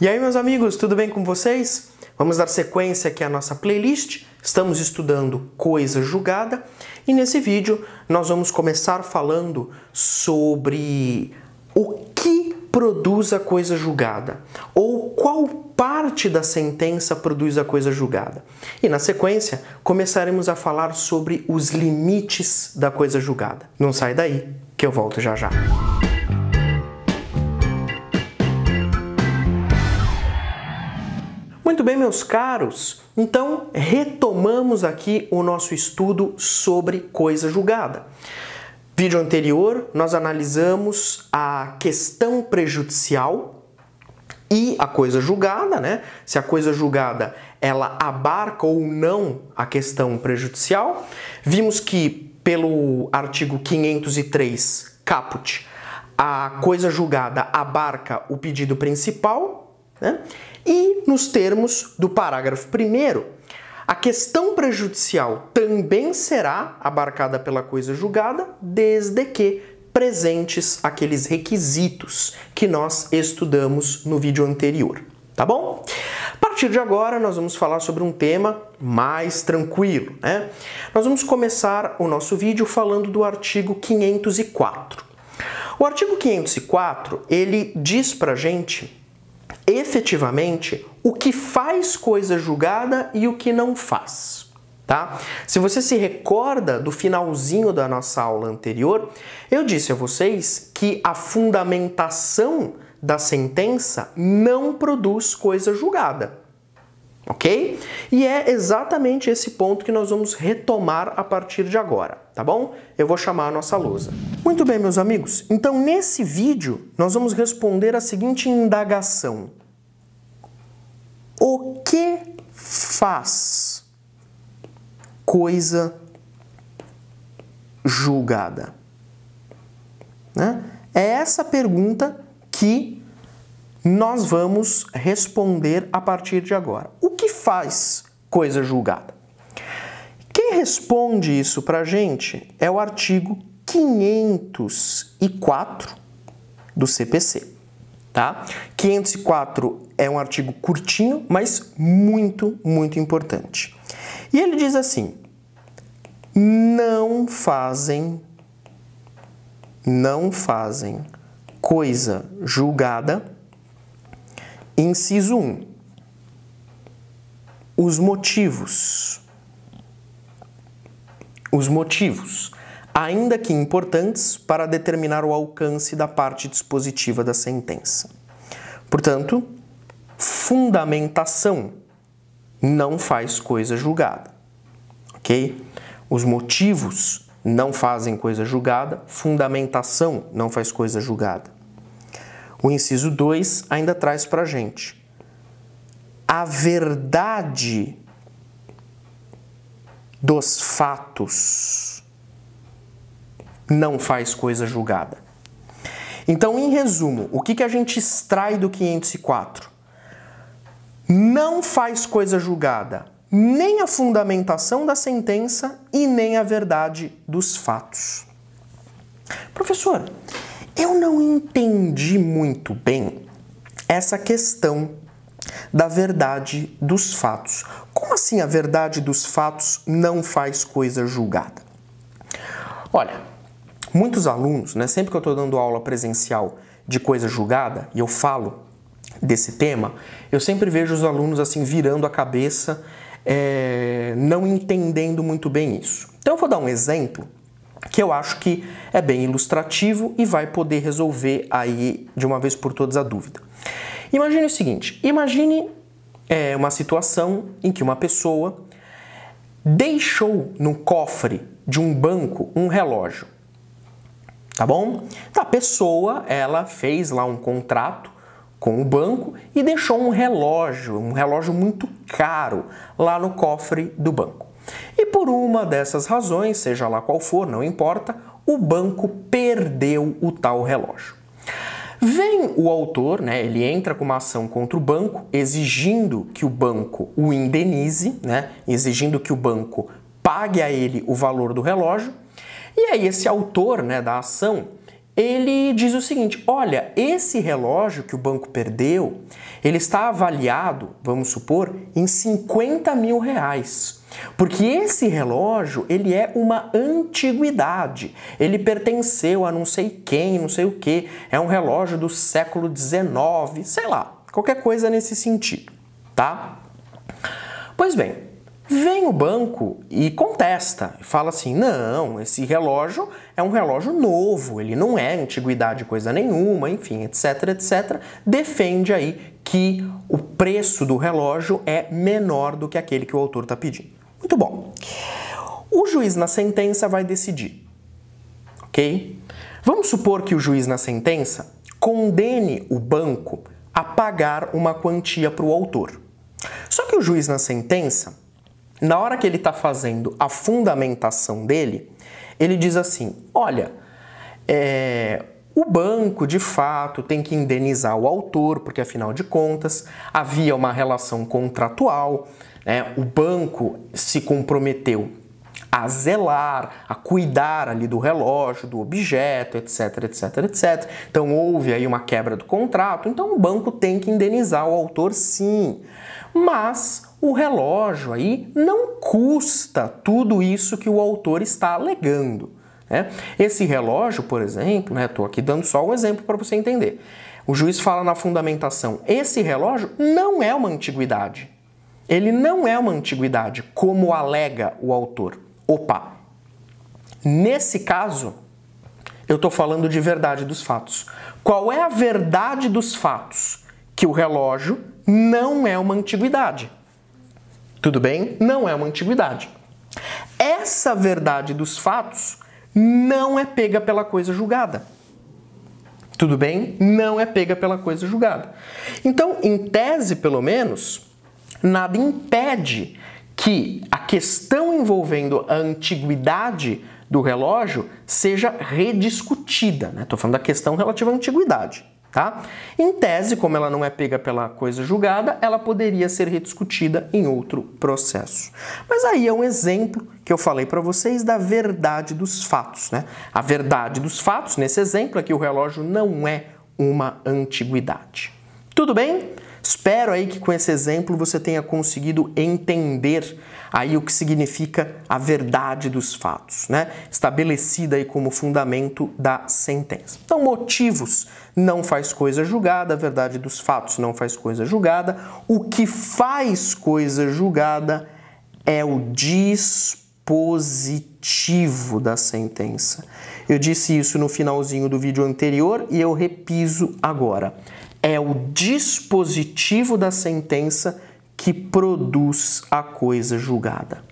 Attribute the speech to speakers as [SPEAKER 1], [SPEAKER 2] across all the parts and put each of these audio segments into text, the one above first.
[SPEAKER 1] E aí, meus amigos, tudo bem com vocês? Vamos dar sequência aqui à nossa playlist. Estamos estudando coisa julgada e nesse vídeo nós vamos começar falando sobre o que produz a coisa julgada ou qual parte da sentença produz a coisa julgada. E na sequência começaremos a falar sobre os limites da coisa julgada. Não sai daí que eu volto já já. Muito bem, meus caros, então retomamos aqui o nosso estudo sobre coisa julgada. Vídeo anterior, nós analisamos a questão prejudicial e a coisa julgada, né? Se a coisa julgada ela abarca ou não a questão prejudicial. Vimos que pelo artigo 503 caput, a coisa julgada abarca o pedido principal né? E nos termos do parágrafo 1, a questão prejudicial também será abarcada pela coisa julgada, desde que presentes aqueles requisitos que nós estudamos no vídeo anterior. Tá bom? A partir de agora, nós vamos falar sobre um tema mais tranquilo, né? Nós vamos começar o nosso vídeo falando do artigo 504. O artigo 504, ele diz pra gente efetivamente o que faz coisa julgada e o que não faz. Tá? Se você se recorda do finalzinho da nossa aula anterior, eu disse a vocês que a fundamentação da sentença não produz coisa julgada ok? E é exatamente esse ponto que nós vamos retomar a partir de agora, tá bom? Eu vou chamar a nossa lousa. Muito bem, meus amigos, então nesse vídeo nós vamos responder a seguinte indagação. O que faz coisa julgada? Né? É essa pergunta que nós vamos responder a partir de agora. O que faz coisa julgada? Quem responde isso para a gente é o artigo 504 do CPC. Tá? 504 é um artigo curtinho, mas muito, muito importante. E ele diz assim: não fazem, não fazem coisa julgada Inciso 1. Os motivos. Os motivos, ainda que importantes para determinar o alcance da parte dispositiva da sentença. Portanto, fundamentação não faz coisa julgada. OK? Os motivos não fazem coisa julgada, fundamentação não faz coisa julgada. O inciso 2 ainda traz para a gente. A verdade dos fatos não faz coisa julgada. Então, em resumo, o que, que a gente extrai do 504? Não faz coisa julgada nem a fundamentação da sentença e nem a verdade dos fatos. Professor, eu não entendi muito bem essa questão da verdade dos fatos. Como assim a verdade dos fatos não faz coisa julgada? Olha, muitos alunos, né, sempre que eu estou dando aula presencial de coisa julgada e eu falo desse tema, eu sempre vejo os alunos assim virando a cabeça, é, não entendendo muito bem isso. Então eu vou dar um exemplo que eu acho que é bem ilustrativo e vai poder resolver aí de uma vez por todas a dúvida. Imagine o seguinte: imagine é, uma situação em que uma pessoa deixou no cofre de um banco um relógio. Tá bom? a pessoa ela fez lá um contrato com o banco e deixou um relógio, um relógio muito caro lá no cofre do banco. E por uma dessas razões, seja lá qual for, não importa, o banco perdeu o tal relógio. Vem o autor, né, ele entra com uma ação contra o banco, exigindo que o banco o indenize, né, exigindo que o banco pague a ele o valor do relógio. E aí esse autor né, da ação ele diz o seguinte: olha, esse relógio que o banco perdeu, ele está avaliado, vamos supor, em 50 mil reais. Porque esse relógio, ele é uma antiguidade, ele pertenceu a não sei quem, não sei o que, é um relógio do século XIX, sei lá, qualquer coisa nesse sentido, tá? Pois bem, Vem o banco e contesta, fala assim: não, esse relógio é um relógio novo, ele não é antiguidade coisa nenhuma, enfim, etc, etc. Defende aí que o preço do relógio é menor do que aquele que o autor está pedindo. Muito bom. O juiz na sentença vai decidir, ok? Vamos supor que o juiz na sentença condene o banco a pagar uma quantia para o autor. Só que o juiz na sentença na hora que ele está fazendo a fundamentação dele, ele diz assim: olha, é, o banco de fato tem que indenizar o autor, porque afinal de contas havia uma relação contratual, né? o banco se comprometeu a zelar, a cuidar ali do relógio, do objeto, etc, etc, etc. Então houve aí uma quebra do contrato, então o banco tem que indenizar o autor sim. Mas o relógio aí não custa tudo isso que o autor está alegando. Né? Esse relógio, por exemplo, estou né, aqui dando só um exemplo para você entender. O juiz fala na fundamentação: esse relógio não é uma antiguidade. Ele não é uma antiguidade, como alega o autor. Opa! Nesse caso, eu estou falando de verdade dos fatos. Qual é a verdade dos fatos? Que o relógio não é uma antiguidade. Tudo bem? Não é uma antiguidade. Essa verdade dos fatos não é pega pela coisa julgada. Tudo bem? Não é pega pela coisa julgada. Então, em tese, pelo menos, nada impede que a questão envolvendo a antiguidade do relógio seja rediscutida. Estou né? falando da questão relativa à antiguidade. Tá? Em tese, como ela não é pega pela coisa julgada, ela poderia ser rediscutida em outro processo. Mas aí é um exemplo que eu falei para vocês da verdade dos fatos. Né? A verdade dos fatos, nesse exemplo aqui, é o relógio não é uma antiguidade. Tudo bem? Espero aí que com esse exemplo você tenha conseguido entender aí o que significa a verdade dos fatos, né? Estabelecida aí como fundamento da sentença. Então, motivos não faz coisa julgada, a verdade dos fatos não faz coisa julgada. O que faz coisa julgada é o dispositivo da sentença. Eu disse isso no finalzinho do vídeo anterior e eu repiso agora é o dispositivo da sentença que produz a coisa julgada.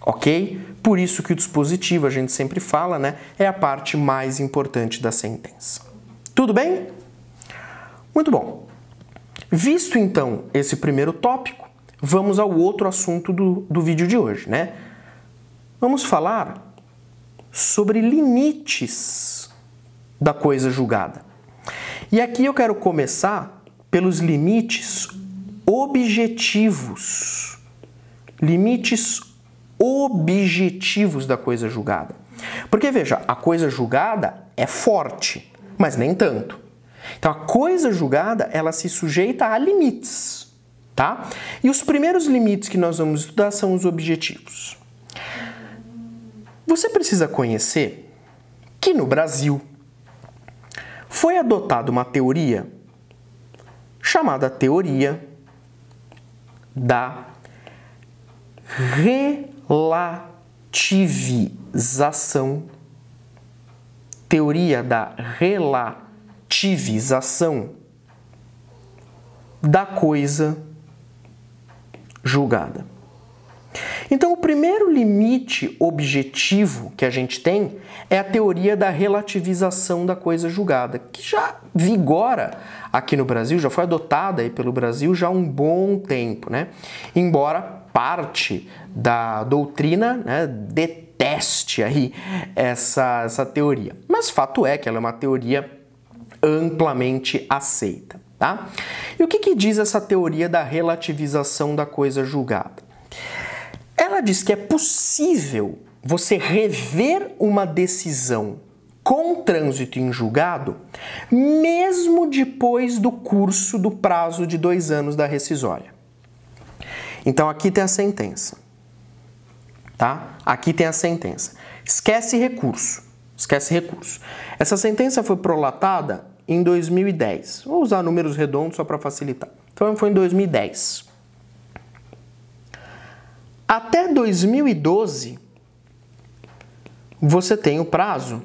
[SPEAKER 1] Ok? Por isso que o dispositivo, a gente sempre fala, né, é a parte mais importante da sentença. Tudo bem? Muito bom. Visto então esse primeiro tópico, vamos ao outro assunto do, do vídeo de hoje, né? Vamos falar sobre limites da coisa julgada. E aqui eu quero começar pelos limites objetivos. Limites objetivos da coisa julgada. Porque veja, a coisa julgada é forte, mas nem tanto. Então a coisa julgada, ela se sujeita a limites, tá? E os primeiros limites que nós vamos estudar são os objetivos. Você precisa conhecer que no Brasil foi adotada uma teoria chamada teoria da relativização. Teoria da relativização da coisa julgada. Então, o primeiro limite objetivo que a gente tem é a teoria da relativização da coisa julgada, que já vigora aqui no Brasil, já foi adotada aí pelo Brasil já há um bom tempo, né? Embora parte da doutrina né, deteste aí essa, essa teoria. Mas fato é que ela é uma teoria amplamente aceita. Tá? E o que, que diz essa teoria da relativização da coisa julgada? ela diz que é possível você rever uma decisão com trânsito em julgado, mesmo depois do curso do prazo de dois anos da rescisória. Então aqui tem a sentença. Tá? Aqui tem a sentença. Esquece recurso. Esquece recurso. Essa sentença foi prolatada em 2010. Vou usar números redondos só para facilitar. Então foi em 2010. Até 2012, você tem o prazo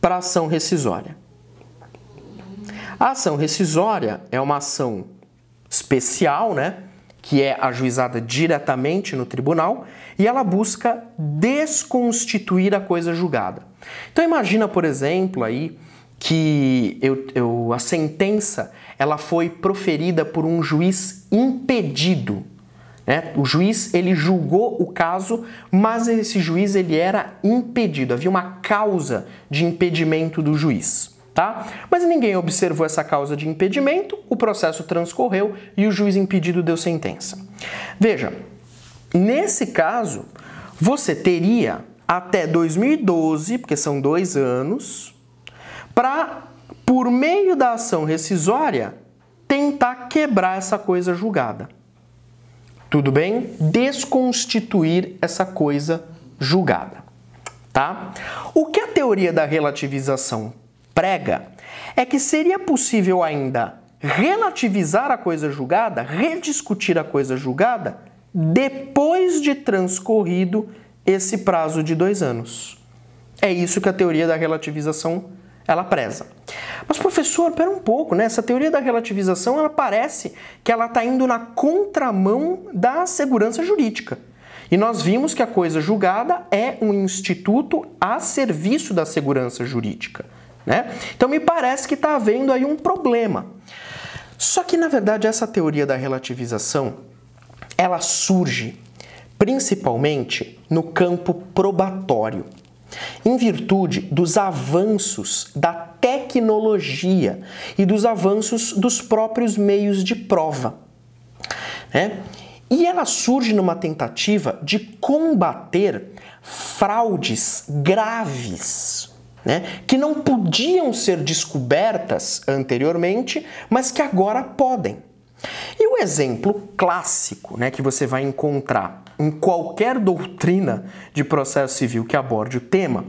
[SPEAKER 1] para ação rescisória. A ação rescisória é uma ação especial, né? que é ajuizada diretamente no tribunal, e ela busca desconstituir a coisa julgada. Então imagina, por exemplo, aí que eu, eu, a sentença ela foi proferida por um juiz impedido. Né? O juiz ele julgou o caso, mas esse juiz ele era impedido, havia uma causa de impedimento do juiz. Tá? Mas ninguém observou essa causa de impedimento, o processo transcorreu e o juiz impedido deu sentença. Veja, nesse caso, você teria até 2012, porque são dois anos, para, por meio da ação rescisória, tentar quebrar essa coisa julgada. Tudo bem? Desconstituir essa coisa julgada, tá? O que a teoria da relativização prega é que seria possível ainda relativizar a coisa julgada, rediscutir a coisa julgada, depois de transcorrido esse prazo de dois anos. É isso que a teoria da relativização ela preza. Mas professor, espera um pouco, né? Essa teoria da relativização, ela parece que ela está indo na contramão da segurança jurídica. E nós vimos que a coisa julgada é um instituto a serviço da segurança jurídica, né? Então me parece que está havendo aí um problema. Só que na verdade essa teoria da relativização, ela surge principalmente no campo probatório em virtude dos avanços da tecnologia e dos avanços dos próprios meios de prova. Né? E ela surge numa tentativa de combater fraudes graves. Né, que não podiam ser descobertas anteriormente, mas que agora podem. E o exemplo clássico né, que você vai encontrar em qualquer doutrina de processo civil que aborde o tema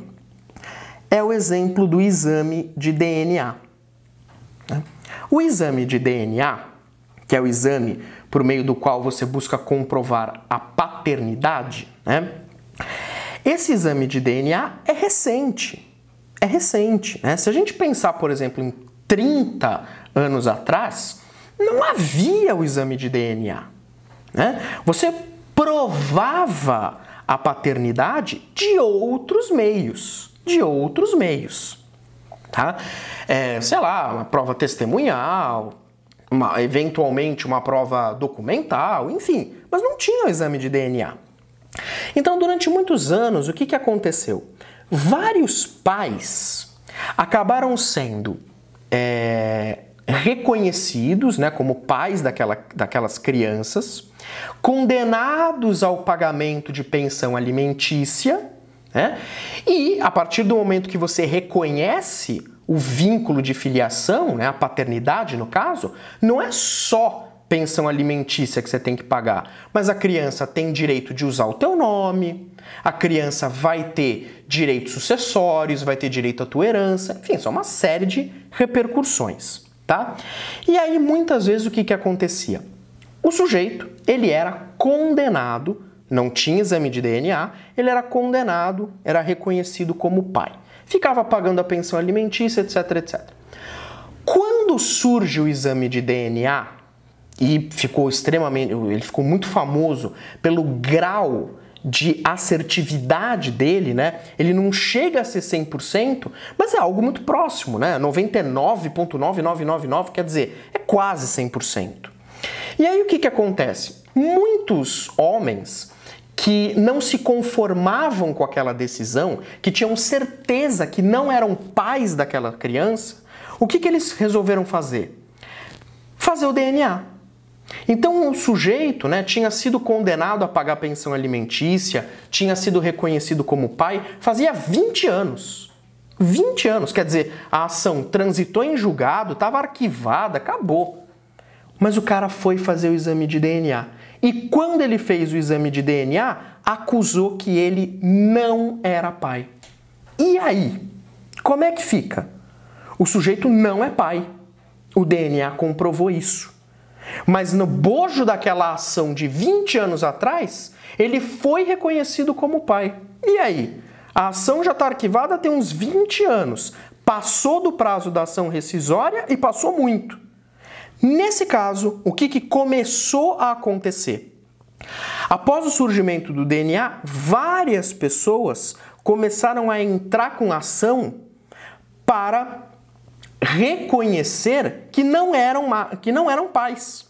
[SPEAKER 1] é o exemplo do exame de DNA. Né? O exame de DNA, que é o exame por meio do qual você busca comprovar a paternidade, né? esse exame de DNA é recente. É recente. Né? Se a gente pensar, por exemplo, em 30 anos atrás, não havia o exame de DNA. Né? Você provava a paternidade de outros meios, de outros meios, tá? É, sei lá, uma prova testemunhal, uma, eventualmente uma prova documental, enfim, mas não tinha o exame de DNA. Então, durante muitos anos, o que, que aconteceu? Vários pais acabaram sendo é, reconhecidos né, como pais daquela, daquelas crianças, condenados ao pagamento de pensão alimentícia, né? e a partir do momento que você reconhece o vínculo de filiação, né, a paternidade no caso, não é só pensão alimentícia que você tem que pagar, mas a criança tem direito de usar o teu nome, a criança vai ter direitos sucessórios, vai ter direito à tua herança, enfim, só uma série de repercussões, tá? E aí muitas vezes o que que acontecia? O sujeito, ele era condenado, não tinha exame de DNA, ele era condenado, era reconhecido como pai. Ficava pagando a pensão alimentícia, etc, etc. Quando surge o exame de DNA, e ficou extremamente, ele ficou muito famoso pelo grau de assertividade dele, né? Ele não chega a ser 100%, mas é algo muito próximo, né? 99.9999 quer dizer, é quase 100%. E aí o que, que acontece? Muitos homens que não se conformavam com aquela decisão, que tinham certeza que não eram pais daquela criança, o que, que eles resolveram fazer? Fazer o DNA. Então o sujeito né, tinha sido condenado a pagar pensão alimentícia, tinha sido reconhecido como pai, fazia 20 anos. 20 anos, quer dizer, a ação transitou em julgado, estava arquivada, acabou. Mas o cara foi fazer o exame de DNA. E quando ele fez o exame de DNA, acusou que ele não era pai. E aí? Como é que fica? O sujeito não é pai. O DNA comprovou isso. Mas no bojo daquela ação de 20 anos atrás, ele foi reconhecido como pai. E aí? A ação já está arquivada tem uns 20 anos. Passou do prazo da ação rescisória e passou muito. Nesse caso, o que, que começou a acontecer? Após o surgimento do DNA, várias pessoas começaram a entrar com ação para reconhecer que não eram, que não eram pais.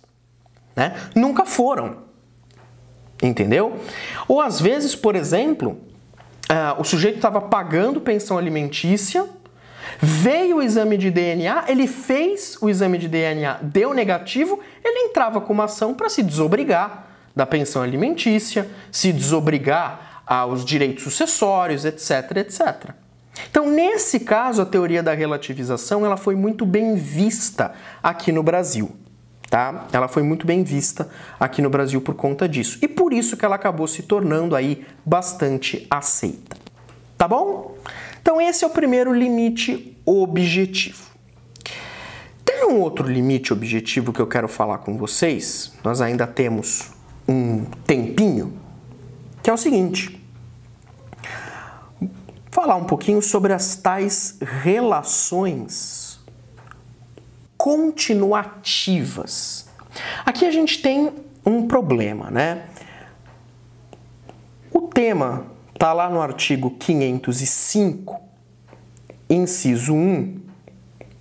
[SPEAKER 1] Né? Nunca foram. Entendeu? Ou às vezes, por exemplo, uh, o sujeito estava pagando pensão alimentícia Veio o exame de DNA, ele fez o exame de DNA, deu negativo, ele entrava com uma ação para se desobrigar da pensão alimentícia, se desobrigar aos direitos sucessórios, etc, etc. Então, nesse caso, a teoria da relativização ela foi muito bem vista aqui no Brasil. Tá? Ela foi muito bem vista aqui no Brasil por conta disso. E por isso que ela acabou se tornando aí bastante aceita. Tá bom? Então, esse é o primeiro limite objetivo. Tem um outro limite objetivo que eu quero falar com vocês. Nós ainda temos um tempinho, que é o seguinte: falar um pouquinho sobre as tais relações continuativas. Aqui a gente tem um problema, né? O tema Está lá no artigo 505, inciso 1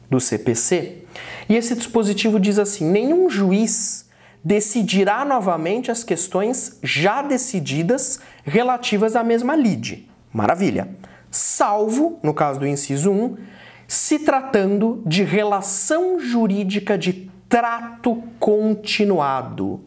[SPEAKER 1] do CPC, e esse dispositivo diz assim: nenhum juiz decidirá novamente as questões já decididas relativas à mesma lide. Maravilha. Salvo, no caso do inciso 1, se tratando de relação jurídica de trato continuado.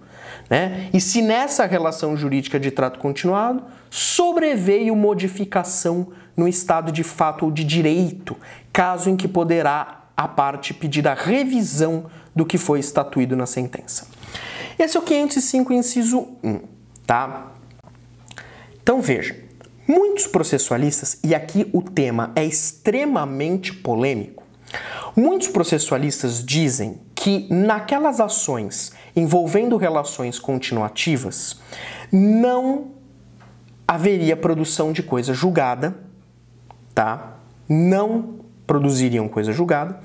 [SPEAKER 1] Né? E se nessa relação jurídica de trato continuado sobreveio modificação no estado de fato ou de direito, caso em que poderá a parte pedir a revisão do que foi estatuído na sentença. Esse é o 505, inciso 1, tá? Então veja, muitos processualistas, e aqui o tema é extremamente polêmico, muitos processualistas dizem que naquelas ações envolvendo relações continuativas não haveria produção de coisa julgada, tá? Não produziriam coisa julgada,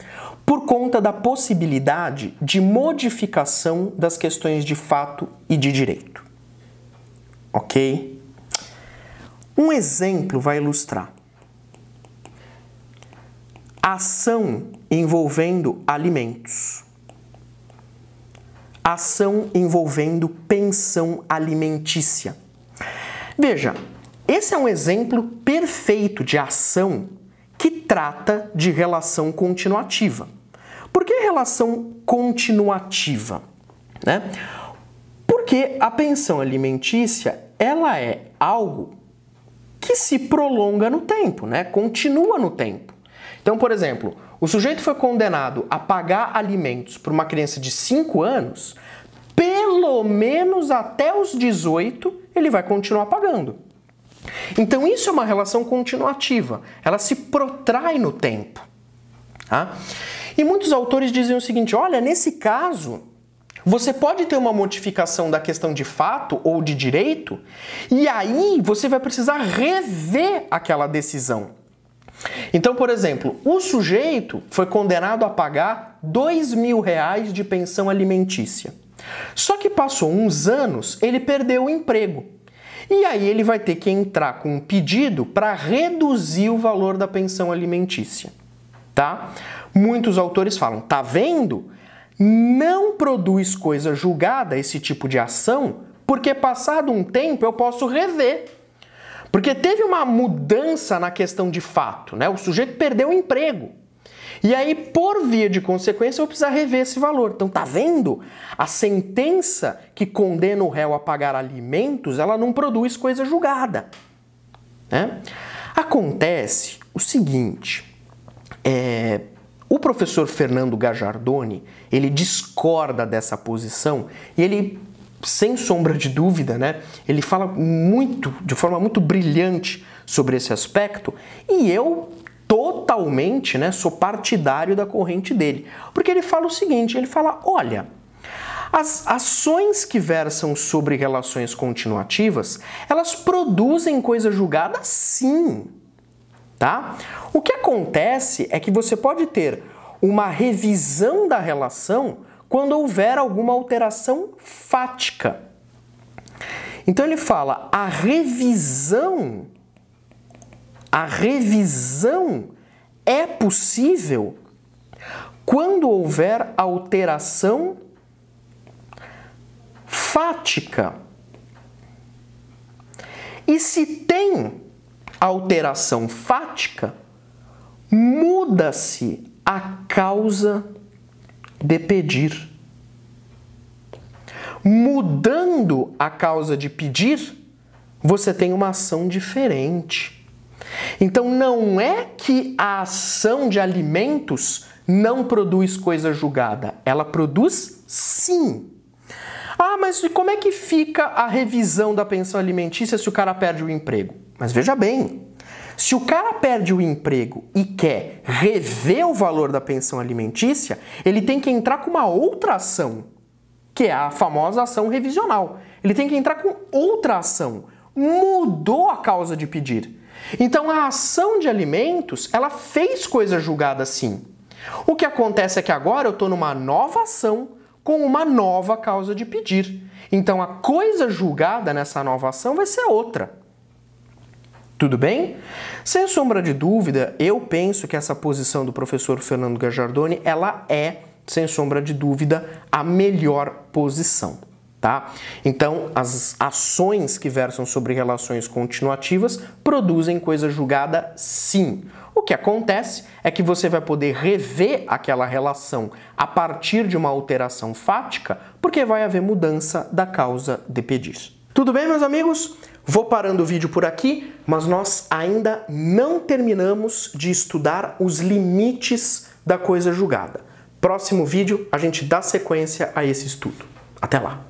[SPEAKER 1] por conta da possibilidade de modificação das questões de fato e de direito. Ok? Um exemplo vai ilustrar. Ação envolvendo alimentos. Ação envolvendo pensão alimentícia. Veja, esse é um exemplo perfeito de ação que trata de relação continuativa. Por que relação continuativa? Né? Porque a pensão alimentícia ela é algo que se prolonga no tempo, né? continua no tempo. Então, por exemplo, o sujeito foi condenado a pagar alimentos para uma criança de 5 anos, pelo menos até os 18, ele vai continuar pagando. Então isso é uma relação continuativa, ela se protrai no tempo. Tá? E muitos autores dizem o seguinte: olha, nesse caso, você pode ter uma modificação da questão de fato ou de direito, e aí você vai precisar rever aquela decisão. Então, por exemplo, o sujeito foi condenado a pagar dois mil reais de pensão alimentícia. Só que passou uns anos, ele perdeu o emprego. E aí ele vai ter que entrar com um pedido para reduzir o valor da pensão alimentícia, tá? Muitos autores falam, tá vendo? Não produz coisa julgada esse tipo de ação, porque passado um tempo eu posso rever. Porque teve uma mudança na questão de fato, né? O sujeito perdeu o emprego. E aí, por via de consequência, eu vou precisar rever esse valor. Então, tá vendo? A sentença que condena o réu a pagar alimentos, ela não produz coisa julgada. Né? Acontece o seguinte, é, o professor Fernando Gajardoni, ele discorda dessa posição e ele sem sombra de dúvida, né? Ele fala muito, de forma muito brilhante sobre esse aspecto, e eu totalmente, né, sou partidário da corrente dele. Porque ele fala o seguinte, ele fala, olha, as ações que versam sobre relações continuativas, elas produzem coisa julgada sim, tá? O que acontece é que você pode ter uma revisão da relação quando houver alguma alteração fática. Então ele fala, a revisão a revisão é possível quando houver alteração fática. E se tem alteração fática, muda-se a causa de pedir. Mudando a causa de pedir, você tem uma ação diferente. Então não é que a ação de alimentos não produz coisa julgada, ela produz sim. Ah, mas como é que fica a revisão da pensão alimentícia se o cara perde o emprego? Mas veja bem, se o cara perde o emprego e quer rever o valor da pensão alimentícia, ele tem que entrar com uma outra ação, que é a famosa ação revisional. Ele tem que entrar com outra ação. Mudou a causa de pedir. Então a ação de alimentos, ela fez coisa julgada sim. O que acontece é que agora eu estou numa nova ação com uma nova causa de pedir. Então a coisa julgada nessa nova ação vai ser outra. Tudo bem? Sem sombra de dúvida, eu penso que essa posição do professor Fernando Gajardoni, ela é, sem sombra de dúvida, a melhor posição. Tá? Então, as ações que versam sobre relações continuativas produzem coisa julgada sim. O que acontece é que você vai poder rever aquela relação a partir de uma alteração fática, porque vai haver mudança da causa de pedis. Tudo bem, meus amigos? Vou parando o vídeo por aqui, mas nós ainda não terminamos de estudar os limites da coisa julgada. Próximo vídeo, a gente dá sequência a esse estudo. Até lá!